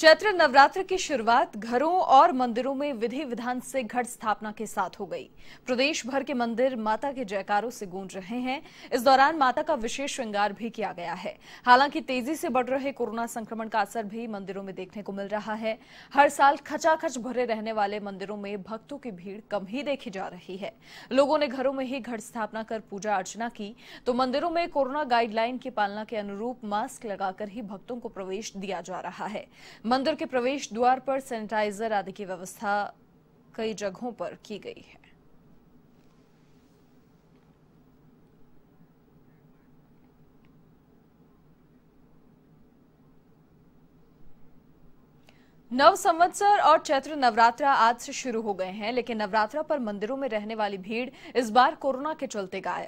चैत्र नवरात्र की शुरुआत घरों और मंदिरों में विधि विधान से घट स्थापना के साथ हो गई प्रदेश भर के मंदिर माता के जयकारों से गूंज रहे हैं इस दौरान माता का विशेष श्रृंगार भी किया गया है हालांकि तेजी से बढ़ रहे कोरोना संक्रमण का असर भी मंदिरों में देखने को मिल रहा है हर साल खचाखच भरे रहने वाले मंदिरों में भक्तों की भीड़ कम ही देखी जा रही है लोगों ने घरों में ही घट स्थापना कर पूजा अर्चना की तो मंदिरों में कोरोना गाइडलाइन की पालना के अनुरूप मास्क लगाकर ही भक्तों को प्रवेश दिया जा रहा है मंदिर के प्रवेश द्वार पर सैनिटाइजर आदि की व्यवस्था कई जगहों पर की गई है नव संवत्सर और चैत्र नवरात्रा आज से शुरू हो गए हैं लेकिन नवरात्रा पर मंदिरों में रहने वाली भीड़ इस बार कोरोना के चलते गायब